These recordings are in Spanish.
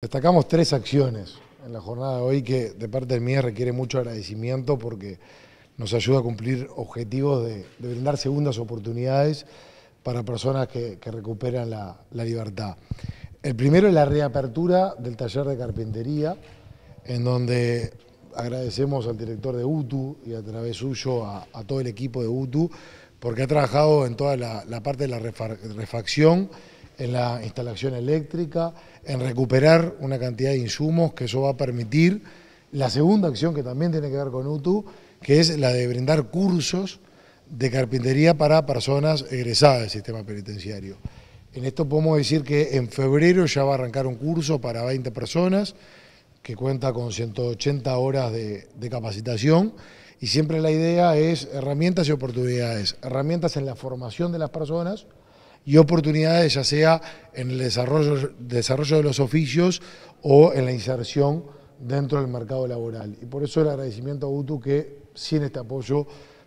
Destacamos tres acciones en la jornada de hoy que de parte de mí requiere mucho agradecimiento porque nos ayuda a cumplir objetivos de, brindar segundas oportunidades para personas que, recuperan la, libertad. El primero es la reapertura del taller de carpintería, en donde agradecemos al director de UTU y a través suyo a, todo el equipo de UTU, porque ha trabajado en toda la, parte de la refacción en la instalación eléctrica, en recuperar una cantidad de insumos que eso va a permitir. La segunda acción que también tiene que ver con UTU, que es la de brindar cursos de carpintería para personas egresadas del sistema penitenciario. En esto podemos decir que en febrero ya va a arrancar un curso para 20 personas que cuenta con 180 horas de, de capacitación y siempre la idea es herramientas y oportunidades, herramientas en la formación de las personas, y oportunidades, ya sea en el desarrollo, desarrollo de los oficios o en la inserción dentro del mercado laboral. Y por eso el agradecimiento a UTU que sin este apoyo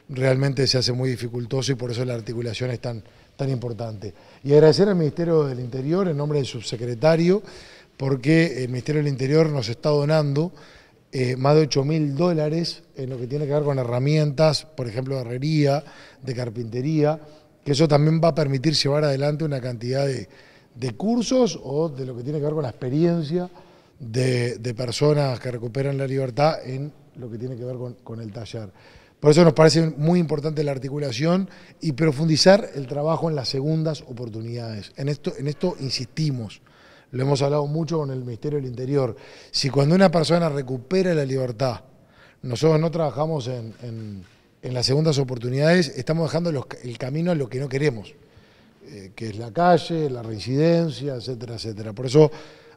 realmente se hace muy dificultoso y por eso la articulación es tan, tan importante. Y agradecer al Ministerio del Interior en nombre del subsecretario, porque el Ministerio del Interior nos está donando eh, más de 8.000 mil dólares en lo que tiene que ver con herramientas, por ejemplo, de herrería, de carpintería, que eso también va a permitir llevar adelante una cantidad de, cursos o de lo que tiene que ver con la experiencia de, personas que recuperan la libertad en lo que tiene que ver con, el taller. Por eso nos parece muy importante la articulación y profundizar el trabajo en las segundas oportunidades. En esto, en esto insistimos, lo hemos hablado mucho con el Ministerio del Interior. Si cuando una persona recupera la libertad, nosotros no trabajamos en en las segundas oportunidades estamos dejando el camino a lo que no queremos, eh, que es la calle, la reincidencia, etcétera, etcétera. Por eso,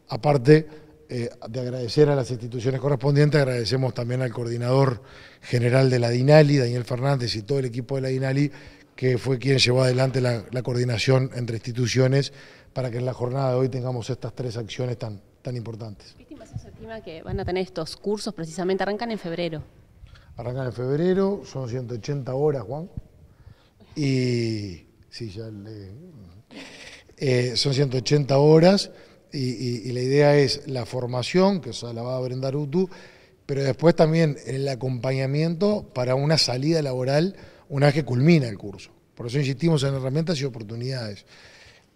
aparte eh, de agradecer a las instituciones correspondientes, agradecemos también al coordinador general de la DINALI, Daniel Fernández, y todo el equipo de la DINALI, que fue quien llevó adelante la, coordinación entre instituciones para que en la jornada de hoy tengamos estas tres acciones tan, tan importantes. ¿Víctimas se estima que van a tener estos cursos precisamente? Arrancan en febrero. Arrancan en febrero, son 180 horas, Juan. Y. Sí, ya eh, son 180 horas y, la idea es la formación, que se la va a brindar UTU, pero después también el acompañamiento para una salida laboral una vez que culmina el curso. Por eso insistimos en herramientas y oportunidades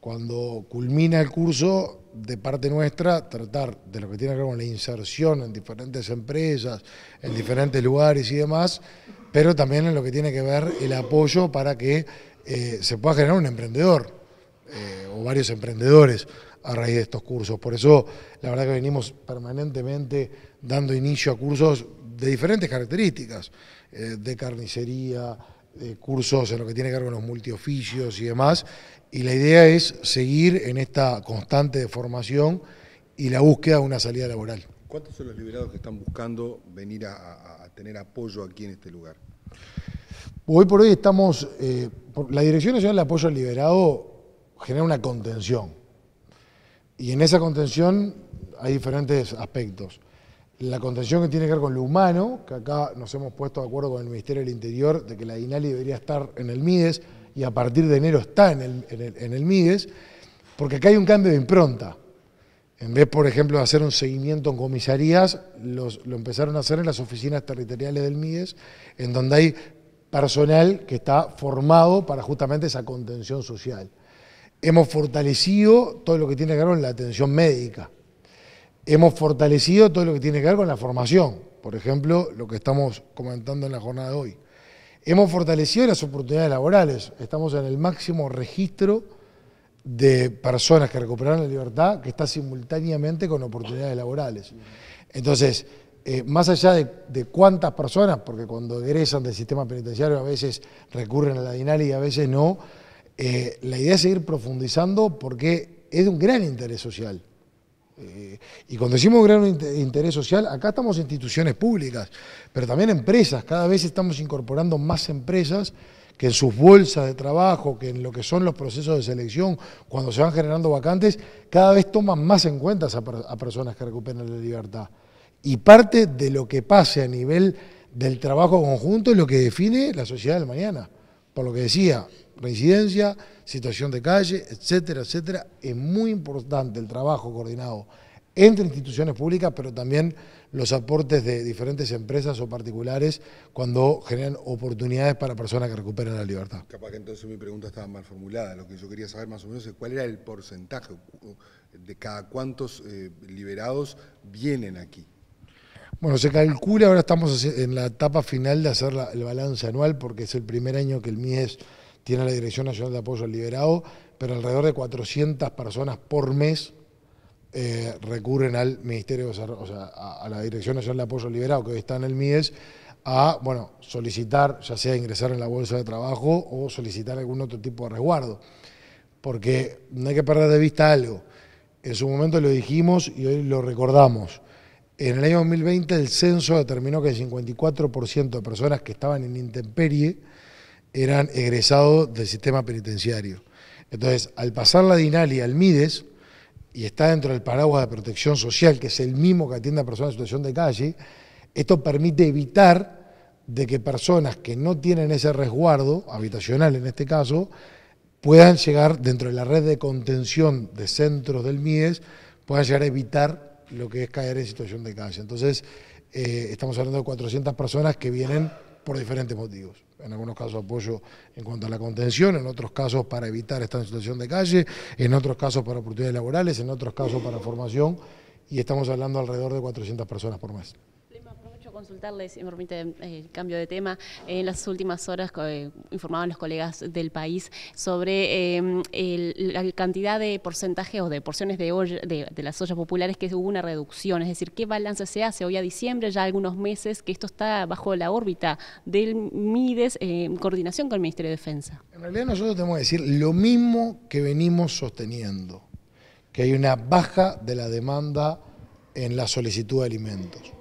cuando culmina el curso, de parte nuestra, tratar de lo que tiene que ver con la inserción en diferentes empresas, en diferentes lugares y demás, pero también en lo que tiene que ver el apoyo para que eh, se pueda generar un emprendedor eh, o varios emprendedores a raíz de estos cursos. Por eso, la verdad que venimos permanentemente dando inicio a cursos de diferentes características, eh, de carnicería, cursos en lo que tiene que ver con los multioficios y demás. Y la idea es seguir en esta constante de formación y la búsqueda de una salida laboral. ¿Cuántos son los liberados que están buscando venir a, tener apoyo aquí en este lugar? Hoy por hoy estamos, eh, la Dirección Nacional de Apoyo al Liberado genera una contención. Y en esa contención hay diferentes aspectos la contención que tiene que ver con lo humano, que acá nos hemos puesto de acuerdo con el Ministerio del Interior de que la DINALI debería estar en el MIDES y a partir de enero está en el, MIDES, porque acá hay un cambio de impronta. En vez, por ejemplo, de hacer un seguimiento en comisarías, lo empezaron a hacer en las oficinas territoriales del MIDES, en donde hay personal que está formado para justamente esa contención social. Hemos fortalecido todo lo que tiene que ver con la atención médica hemos fortalecido todo lo que tiene que ver con la formación. Por ejemplo, lo que estamos comentando en la jornada de hoy. Hemos fortalecido las oportunidades laborales. Estamos en el máximo registro de personas que recuperaron la libertad que está simultáneamente con oportunidades laborales. Entonces, eh, más allá de, cuántas personas, porque cuando egresan del sistema penitenciario a veces recurren a la dinámica y a veces no, eh, la idea es seguir profundizando porque es de un gran interés social. Eh, y cuando decimos gran interés social, acá estamos instituciones públicas, pero también empresas. Cada vez estamos incorporando más empresas que en sus bolsas de trabajo, que en lo que son los procesos de selección, cuando se van generando vacantes, cada vez toman más en cuenta a, a personas que recuperan la libertad. Y parte de lo que pase a nivel del trabajo conjunto es lo que define la sociedad del mañana. Por lo que decía, reincidencia, situación de calle, etcétera, etcétera. Es muy importante el trabajo coordinado entre instituciones públicas, pero también los aportes de diferentes empresas o particulares cuando generan oportunidades para personas que recuperan la libertad. Capaz que entonces mi pregunta estaba mal formulada. Lo que yo quería saber más o menos es cuál era el porcentaje de cada cuántos eh, liberados vienen aquí. Bueno, se calcula, ahora estamos en la etapa final de hacer el balance anual porque es el primer año que el MIES tiene la Dirección Nacional de Apoyo al Liberado, pero alrededor de 400 personas por mes eh, recurren al Ministerio, o sea, a, la Dirección Nacional de Apoyo Liberado, que hoy está en el MIES a bueno, solicitar, ya sea ingresar en la bolsa de trabajo o solicitar algún otro tipo de resguardo. Porque no hay que perder de vista algo. En su momento lo dijimos y hoy lo recordamos. En el año 2020 el censo determinó que el 54% de personas que estaban en intemperie eran egresados del sistema penitenciario. Entonces, al pasar la DINALI al MIDES, y está dentro del paraguas de protección social, que es el mismo que atiende a personas en situación de calle, esto permite evitar de que personas que no tienen ese resguardo, habitacional en este caso, puedan llegar dentro de la red de contención de centros del MIDES, puedan llegar a evitar lo que es caer en situación de calle. Entonces, eh, estamos hablando de 400 personas que vienen por diferentes motivos. En algunos casos apoyo en cuanto a la contención, en otros casos para evitar esta situación de calle, en otros casos para oportunidades laborales, en otros casos para formación y estamos hablando alrededor de 400 personas por mes consultarles, si me permite el eh, cambio de tema, en las últimas horas eh, informaban los colegas del país sobre em, la cantidad de porcentajes o de porciones de, de, las ollas populares que hubo una reducción, es decir, qué balance se hace hoy a diciembre, ya algunos meses, que esto está bajo la órbita del MIDES eh, en coordinación con el Ministerio de Defensa. En realidad nosotros tenemos que decir lo mismo que venimos sosteniendo, que hay una baja de la demanda en la solicitud de alimentos.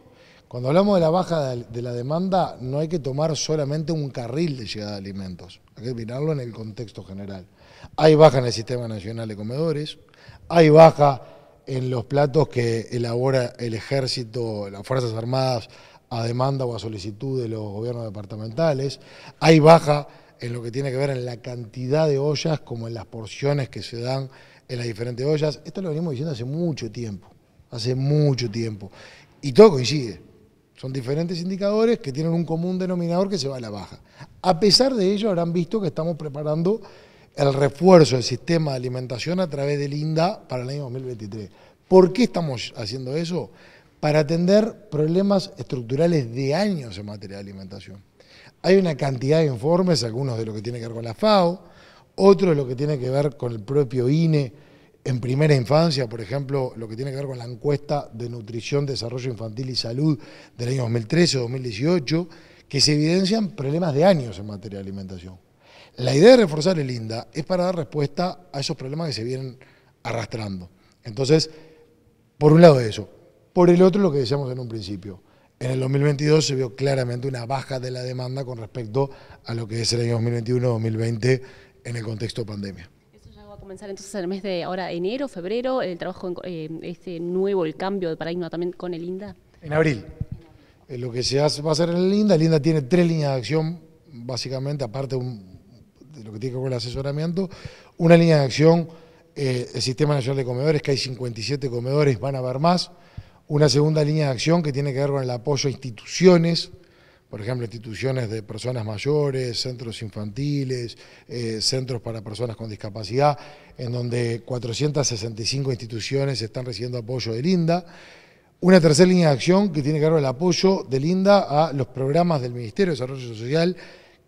Cuando hablamos de la baja de la demanda, no hay que tomar solamente un carril de llegada de alimentos, hay que mirarlo en el contexto general. Hay baja en el Sistema Nacional de Comedores, hay baja en los platos que elabora el Ejército, las Fuerzas Armadas, a demanda o a solicitud de los gobiernos departamentales, hay baja en lo que tiene que ver en la cantidad de ollas como en las porciones que se dan en las diferentes ollas. Esto lo venimos diciendo hace mucho tiempo, hace mucho tiempo. Y todo coincide. Son diferentes indicadores que tienen un común denominador que se va a la baja. A pesar de ello, habrán visto que estamos preparando el refuerzo del sistema de alimentación a través del INDA para el año 2023. ¿Por qué estamos haciendo eso? Para atender problemas estructurales de años en materia de alimentación. Hay una cantidad de informes, algunos de lo que tiene que ver con la FAO, otros de lo que tiene que ver con el propio INE, en primera infancia, por ejemplo, lo que tiene que ver con la encuesta de nutrición, desarrollo infantil y salud del año 2013-2018, que se evidencian problemas de años en materia de alimentación. La idea de reforzar el INDA es para dar respuesta a esos problemas que se vienen arrastrando. Entonces, por un lado eso. Por el otro, lo que decíamos en un principio. En el 2022 se vio claramente una baja de la demanda con respecto a lo que es el año 2021-2020 en el contexto pandemia comenzar entonces en el mes de ahora, enero, febrero, el trabajo, eh, este nuevo, el cambio de paradigma también con el INDA? En abril. Eh, lo que se hace, va a hacer en el INDA, el INDA tiene tres líneas de acción, básicamente, aparte de, lo que tiene que ver con el asesoramiento, una línea de acción, eh, el Sistema Nacional de Comedores, que hay 57 comedores, van a haber más, una segunda línea de acción que tiene que ver con el apoyo a instituciones, por ejemplo, instituciones de personas mayores, centros infantiles, eh, centros para personas con discapacidad, en donde 465 instituciones están recibiendo apoyo de linda Una tercera línea de acción que tiene que ver con el apoyo de linda a los programas del Ministerio de Desarrollo Social,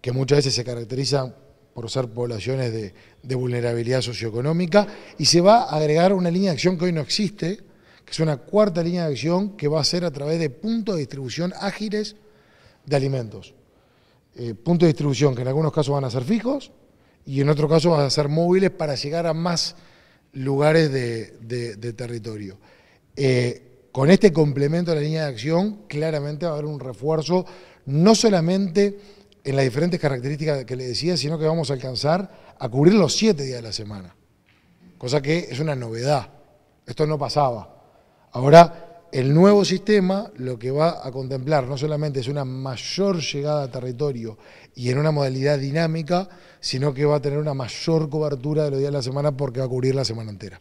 que muchas veces se caracterizan por ser poblaciones de vulnerabilidad socioeconómica, y se va a agregar una línea de acción que hoy no existe, que es una cuarta línea de acción que va a ser a través de puntos de distribución ágiles de alimentos. punto eh, puntos de distribución que en algunos casos van a ser fijos y en otros casos van a ser móviles para llegar a más lugares de, territorio. Eh, con este complemento a la línea de acción, claramente va a haber un refuerzo, no solamente en las diferentes características que le decía, sino que vamos a alcanzar a cubrir los siete días de la semana, cosa que es una novedad. Esto no pasaba. Ahora el nuevo sistema lo que va a contemplar no solamente es una mayor llegada a territorio y en una modalidad dinámica, sino que va a tener una mayor cobertura de los días de la semana porque va a cubrir la semana entera.